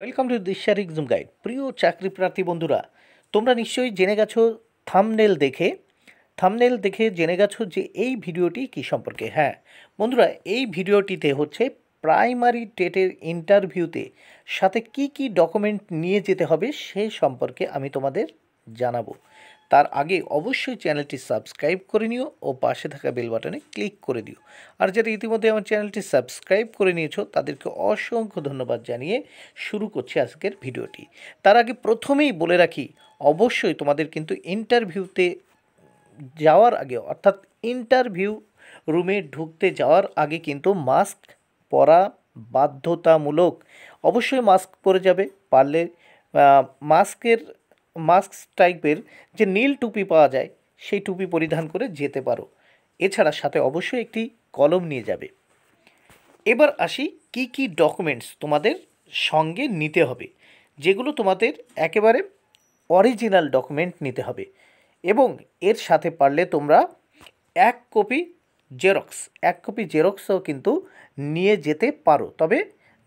welcome to দিশার exam guide প্রিয় চাকরি প্রার্থী বন্ধুরা তোমরা নিশ্চয়ই জেনে গেছো থামনেল দেখে থামনেল দেখে জেনে গেছো যে এই ভিডিওটি কি সম্পর্কে হ্যাঁ বন্ধুরা এই ভিডিওটিতে হচ্ছে প্রাইমারি টেটের ইন্টারভিউতে সাথে কি কি ডকুমেন্ট নিয়ে যেতে হবে সে সম্পর্কে আমি তোমাদের জানাবো তার আগে অবশ্যই চ্যানেলটি সাবস্ক্রাইব করে নিও ও পাশে থাকা বেল বাটনে ক্লিক করে দিও আর যারা ইতিমধ্যে আমার চ্যানেলটি সাবস্ক্রাইব করে নিয়েছো তাদেরকে অসংখ্য ধন্যবাদ জানিয়ে শুরু করছি আজকের ভিডিওটি তার আগে প্রথমেই বলে রাখি অবশ্যই তোমাদের কিন্তু ইন্টারভিউতে যাওয়ার আগে অর্থাৎ ইন্টারভিউ রুমে ঢুকতে যাওয়ার আগে কিন্তু মাস্ক পরা বাধ্যতামূলক অবশ্যই মাস্ক পরে যাবে পারলে মাস্কের মাস্ক টাইপের যে নীল টুপি পাওয়া যায় সেই টুপি পরিধান করে যেতে পারো এছাড়া সাথে অবশ্যই একটি কলম নিয়ে যাবে এবার আসি কি কি ডকুমেন্টস তোমাদের সঙ্গে নিতে হবে যেগুলো তোমাদের একেবারে অরিজিনাল ডকুমেন্ট নিতে হবে এবং এর সাথে পারলে তোমরা এক কপি জেরক্স এক কপি জেরক্সও কিন্তু নিয়ে যেতে পারো তবে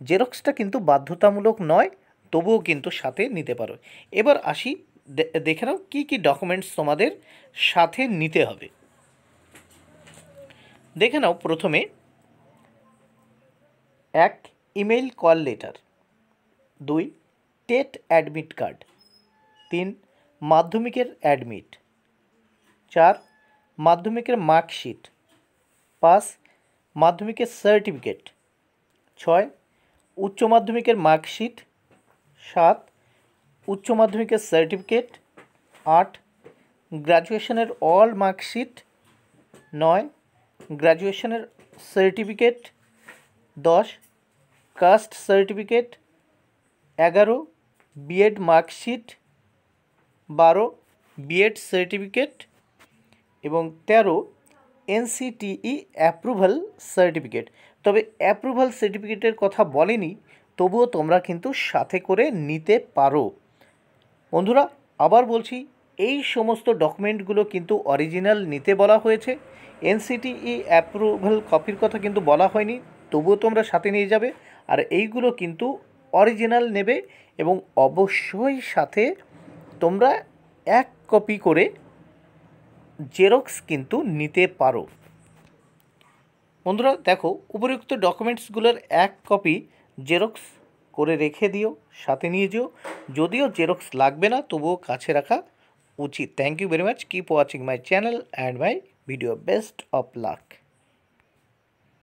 জেরক্সটা কিন্তু বাধ্যতামূলক নয় তবুও কিন্তু সাথে নিতে পারো এবার আসি দেখে নাও কী কী ডকুমেন্টস তোমাদের সাথে নিতে হবে দেখে নাও প্রথমে এক ইমেল কল লেটার দুই টেট অ্যাডমিট কার্ড তিন মাধ্যমিকের অ্যাডমিট চার মাধ্যমিকের মার্কশিট পাঁচ মাধ্যমিকের সার্টিফিকেট ছয় উচ্চ মাধ্যমিকের মার্কশিট সাত উচ্চ মাধ্যমিকের সার্টিফিকেট আট গ্রাজুয়েশনের অল মার্কশিট নয় গ্রাজুয়েশনের সার্টিফিকেট দশ কাস্ট সার্টিফিকেট এগারো বিএড মার্কশিট বারো বিএড সার্টিফিকেট এবং তেরো এনসিটিই অ্যাপ্রুভাল সার্টিফিকেট তবে অ্যাপ্রুভাল সার্টিফিকেটের কথা বলেনি তবুও তোমরা কিন্তু সাথে করে নিতে পারো বন্ধুরা আবার বলছি এই সমস্ত ডকুমেন্টগুলো কিন্তু অরিজিনাল নিতে বলা হয়েছে এনসিটিই অ্যাপ্রুভাল কপির কথা কিন্তু বলা হয়নি তবুও তোমরা সাথে নিয়ে যাবে আর এইগুলো কিন্তু অরিজিনাল নেবে এবং অবশ্যই সাথে তোমরা এক কপি করে জেরক্স কিন্তু নিতে পারো বন্ধুরা দেখো উপরোক্ত ডকুমেন্টসগুলোর এক কপি জেরক্স করে রেখে দিও সাথে নিয়ে যেও যদিও জেরক্স লাগবে না তবুও কাছে রাখা উচিত thank you very much keep watching my channel and my video best of lakh